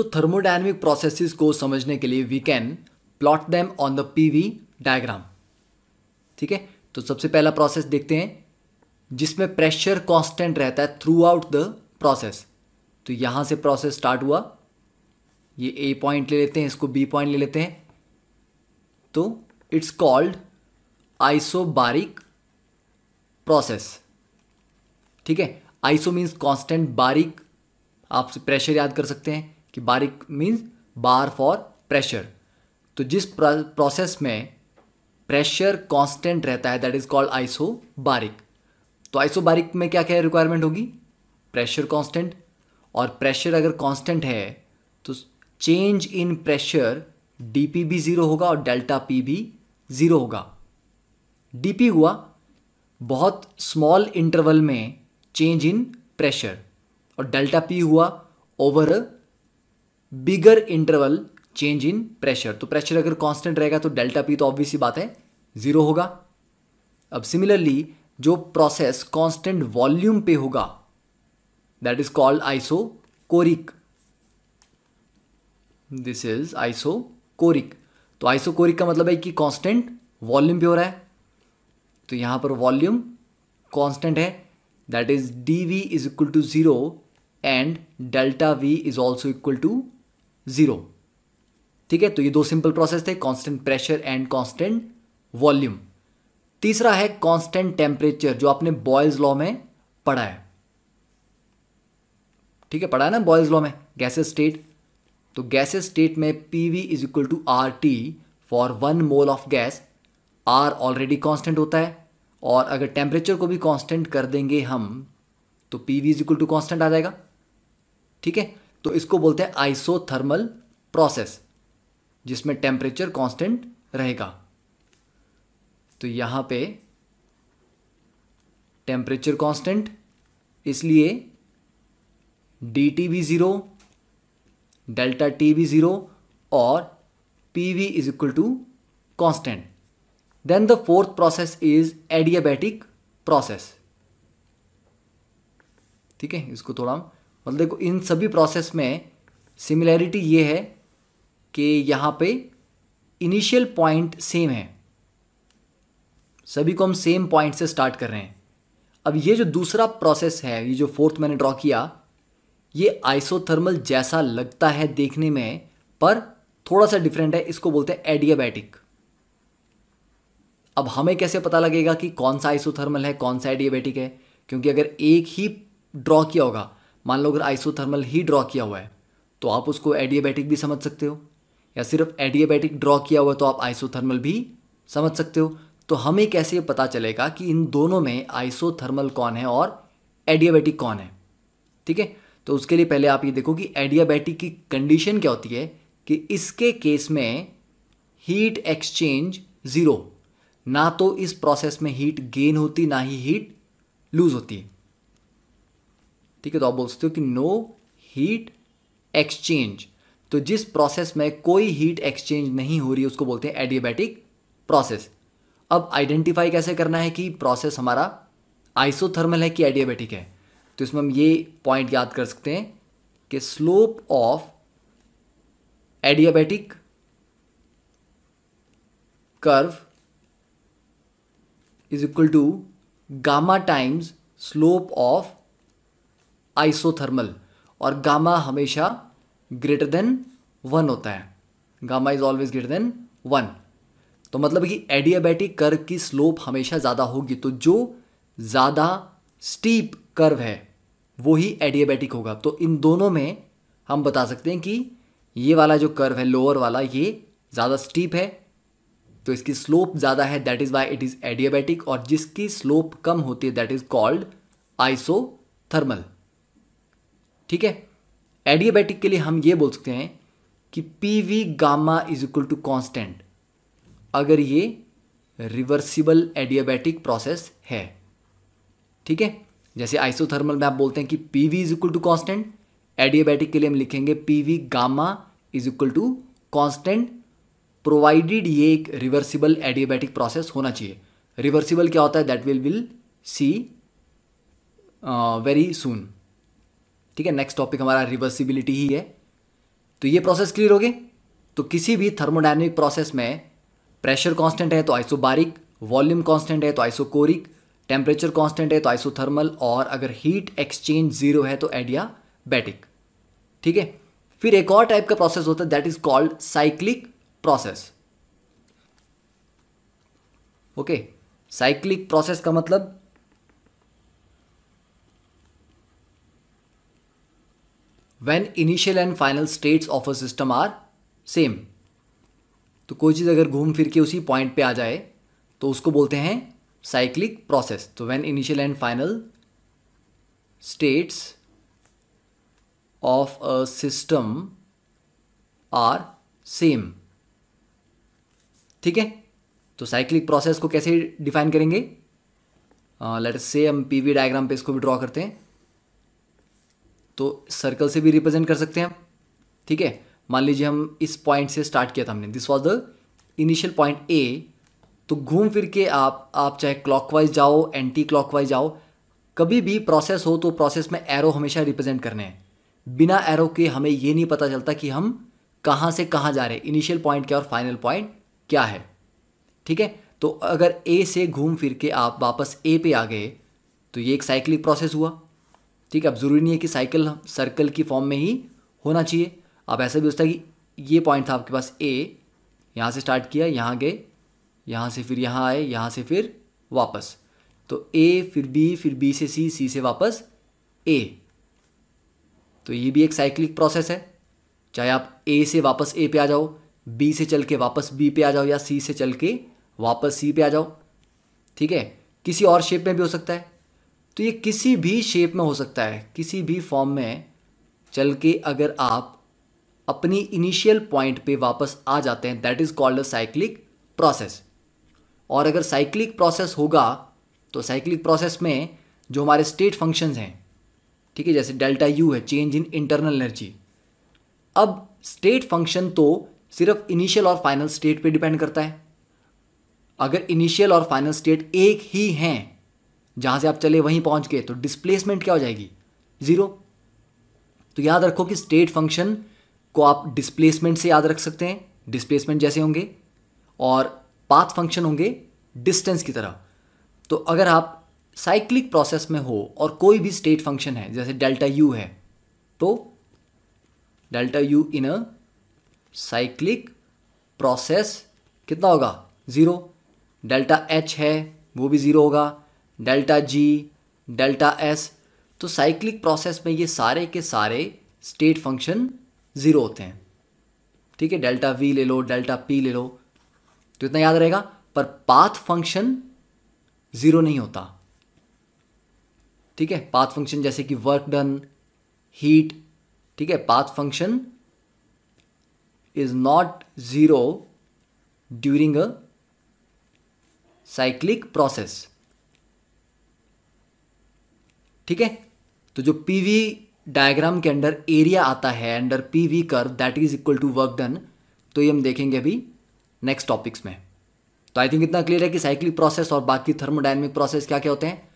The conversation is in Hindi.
तो थर्मोडायनेमिक प्रोसेसेस को समझने के लिए we can plot them on the PV diagram ठीक है तो सबसे पहला प्रोसेस देखते हैं जिसमें प्रेशर कांस्टेंट रहता है थ्रू आउट द प्रोसेस तो यहां से प्रोसेस स्टार्ट हुआ ये ए पॉइंट ले लेते हैं इसको बी पॉइंट ले लेते हैं तो इट्स कॉल्ड आइसोबारिक प्रोसेस ठीक है आइसो मीन्स कांस्टेंट बारिक आप प्रेशर याद कर सकते हैं कि baric means bar for pressure तो जिस प्रोसेस में प्रेशर कांस्टेंट रहता है that is called isobaric तो आइसो बारिक में क्या क्या रिक्वायरमेंट होगी प्रेशर कांस्टेंट और प्रेशर अगर कांस्टेंट है तो change in pressure D P भी ज़ीरो होगा और डेल्टा पी भी ज़ीरो होगा डी पी हुआ बहुत स्मॉल इंटरवल में चेंज इन प्रेशर और डेल्टा पी हुआ over bigger interval change in pressure तो प्रेशर अगर कांस्टेंट रहेगा तो डेल्टा पी तो ऑब्वियस बात है ज़ीरो होगा अब सिमिलरली जो प्रोसेस कांस्टेंट वॉल्यूम पे होगा that is called isochoric this is isochoric तो आइसो कोरिक का मतलब है कि कांस्टेंट वॉल्यूम पे हो रहा है तो यहां पर वॉल्यूम कांस्टेंट है that is D V is equal to zero and delta V is also equal to zero ठीक है तो ये दो सिंपल प्रोसेस थे constant pressure and constant volume तीसरा है कांस्टेंट टेम्परेचर जो आपने बॉयल्स लॉ में पढ़ा है ठीक है पढ़ा है ना बॉयल्स लॉ में गैसेस स्टेट तो गैसेस स्टेट में P V is equal to R T for one mole of gas R already constant होता है और अगर टेम्परेचर को भी कांस्टेंट कर देंगे हम तो P V is equal to constant आ जाएगा ठीक है तो इसको बोलते हैं आइसोथर्मल प्रोसेस जिसमें टेम्परेचर कांस्टेंट रहेगा तो यहां पे टेम्परेचर कांस्टेंट इसलिए डी टी भी ज़ीरो डेल्टा टी भी ज़ीरो और P V is equal to constant then the fourth process is adiabatic process ठीक है इसको थोड़ा हम मतलब देखो इन सभी प्रोसेस में सिमिलैरिटी ये है कि यहाँ पे इनिशियल पॉइंट सेम है सभी को हम सेम पॉइंट से स्टार्ट कर रहे हैं अब ये जो दूसरा प्रोसेस है ये जो फोर्थ मैंने ड्रॉ किया ये आइसोथर्मल जैसा लगता है देखने में पर थोड़ा सा डिफरेंट है इसको बोलते हैं एडियाबैटिक अब हमें कैसे पता लगेगा कि कौन सा आइसोथर्मल है कौन सा एडियाबैटिक है क्योंकि अगर एक ही ड्रॉ किया होगा मान लो अगर आइसोथर्मल ही ड्रॉ किया हुआ है तो आप उसको एडियाबैटिक भी समझ सकते हो या सिर्फ एडियाबैटिक ड्रॉ किया हुआ है तो आप आइसोथर्मल भी समझ सकते हो तो हमें कैसे पता चलेगा कि इन दोनों में आइसोथर्मल कौन है और एडियाबैटिक कौन है ठीक है तो उसके लिए पहले आप ये देखो कि एडियाबैटिक की कंडीशन क्या होती है कि इसके केस में हीट एक्सचेंज ज़ीरो ना तो इस प्रोसेस में हीट गेन होती ना ही हीट लूज़ होती है ठीक है तो आप बोल सकते हो कि नो हीट एक्सचेंज तो जिस प्रोसेस में कोई हीट एक्सचेंज नहीं हो रही उसको बोलते हैं एडियाबैटिक प्रोसेस अब आइडेंटिफाई कैसे करना है कि प्रोसेस हमारा आइसोथर्मल है कि एडियाबैटिक है तो इसमें हम ये पॉइंट याद कर सकते हैं कि slope of adiabatic curve is equal to gamma times slope of isothermal और गामा हमेशा ग्रेटर देन वन होता है gamma is always greater than one तो मतलब कि एडियाबैटिक कर्व की स्लोप हमेशा ज़्यादा होगी तो जो ज़्यादा स्टीप कर्व है वो ही एडियाबैटिक होगा तो इन दोनों में हम बता सकते हैं कि ये वाला जो कर्व है लोअर वाला ये ज़्यादा स्टीप है तो इसकी स्लोप ज़्यादा है that is why it is adiabatic और जिसकी स्लोप कम होती है दैट इज़ कॉल्ड आइसोथर्मल ठीक है एडियाबैटिक के लिए हम ये बोल सकते हैं कि P V gamma is equal to constant अगर ये रिवर्सिबल एडियाबैटिक प्रोसेस है ठीक है जैसे आइसोथर्मल में आप बोलते हैं कि P V is equal to constant adiabatic के लिए हम लिखेंगे P V gamma is equal to constant provided ये एक रिवर्सिबल एडियाबैटिक प्रोसेस होना चाहिए रिवर्सिबल क्या होता है that will will see very soon ठीक है नेक्स्ट टॉपिक हमारा रिवर्सिबिलिटी ही है तो ये प्रोसेस क्लियर हो गए तो किसी भी थर्मोडाइनमिक प्रोसेस में प्रेशर कांस्टेंट है तो आइसोबारिक वॉल्यूम कांस्टेंट है तो आइसोकोरिक टेम्परेचर कांस्टेंट है तो आइसोथर्मल और अगर हीट एक्सचेंज जीरो है तो एडियाबैटिक ठीक है फिर एक और टाइप का प्रोसेस होता है that is called cyclic process okay cyclic process का मतलब when initial and final states of a system are same तो कोई चीज़ अगर घूम फिर के उसी पॉइंट पे आ जाए तो उसको बोलते हैं साइक्लिक प्रोसेस तो when initial and final states of a system are same ठीक है तो साइक्लिक प्रोसेस को कैसे डिफाइन करेंगे लेट uh, से हम पीवी डायग्राम पे इसको भी ड्रॉ करते हैं तो सर्कल से भी रिप्रेजेंट कर सकते हैं ठीक है मान लीजिए हम इस पॉइंट से स्टार्ट किया था हमने this was the initial point A तो घूम फिर के आप आप चाहे क्लॉकवाइज जाओ एंटी क्लॉकवाइज जाओ कभी भी प्रोसेस हो तो प्रोसेस में एरो हमेशा रिप्रेजेंट करने हैं बिना एरो के हमें ये नहीं पता चलता कि हम कहाँ से कहाँ जा रहे हैं इनिशियल पॉइंट क्या और फाइनल पॉइंट क्या है ठीक है तो अगर ए से घूम फिर के आप वापस ए पे आ गए तो ये एक साइक्लिक प्रोसेस हुआ ठीक है अब ज़रूरी नहीं है कि साइकिल सर्कल की फॉर्म में ही होना चाहिए अब ऐसा भी होता है कि ये पॉइंट था आपके पास ए यहाँ से स्टार्ट किया यहाँ गए यहाँ से फिर यहाँ आए यहाँ से फिर वापस तो ए फिर बी फिर बी से सी सी से वापस ए तो ये भी एक साइक्लिक प्रोसेस है चाहे आप ए से वापस ए पे आ जाओ बी से चल के वापस बी पे आ जाओ या सी से चल के वापस सी पे आ जाओ ठीक है किसी और शेप में भी हो सकता है तो ये किसी भी शेप में हो सकता है किसी भी फॉर्म में चल के अगर आप अपनी इनिशियल पॉइंट पे वापस आ जाते हैं that is called a cyclic process और अगर साइक्लिक प्रोसेस होगा तो साइक्लिक प्रोसेस में जो हमारे स्टेट फंक्शंस हैं ठीक है जैसे डेल्टा यू है चेंज इन इंटरनल एनर्जी अब स्टेट फंक्शन तो सिर्फ इनिशियल और फाइनल स्टेट पे डिपेंड करता है अगर इनिशियल और फाइनल स्टेट एक ही हैं जहां से आप चले वहीं पहुंच गए तो डिस्प्लेसमेंट क्या हो जाएगी ज़ीरो तो याद रखो कि स्टेट फंक्शन को आप डिस्प्लेसमेंट से याद रख सकते हैं डिस्प्लेसमेंट जैसे होंगे और पाथ फंक्शन होंगे डिस्टेंस की तरह तो अगर आप साइक्लिक प्रोसेस में हो और कोई भी स्टेट फंक्शन है जैसे डेल्टा यू है तो delta U in a cyclic process कितना होगा ज़ीरो डेल्टा एच है वो भी ज़ीरो होगा डेल्टा जी डेल्टा एस तो साइक्लिक प्रोसेस में ये सारे के सारे स्टेट फंक्शन ज़ीरो होते हैं ठीक है डेल्टा वी ले लो डेल्टा पी ले लो तो इतना याद रहेगा पर पाथ फंक्शन ज़ीरो नहीं होता ठीक है पाथ फंक्शन जैसे कि वर्क डन हीट ठीक है path function is not zero during a cyclic process ठीक है तो जो पी वी डायग्राम के अंडर एरिया आता है अंडर पी वी कर that is equal to work done तो ये हम देखेंगे अभी नेक्स्ट टॉपिक्स में तो आई थिंक इतना क्लियर है कि साइक्लिक प्रोसेस और बाकी थर्मोडाइनमिक प्रोसेस क्या क्या होते हैं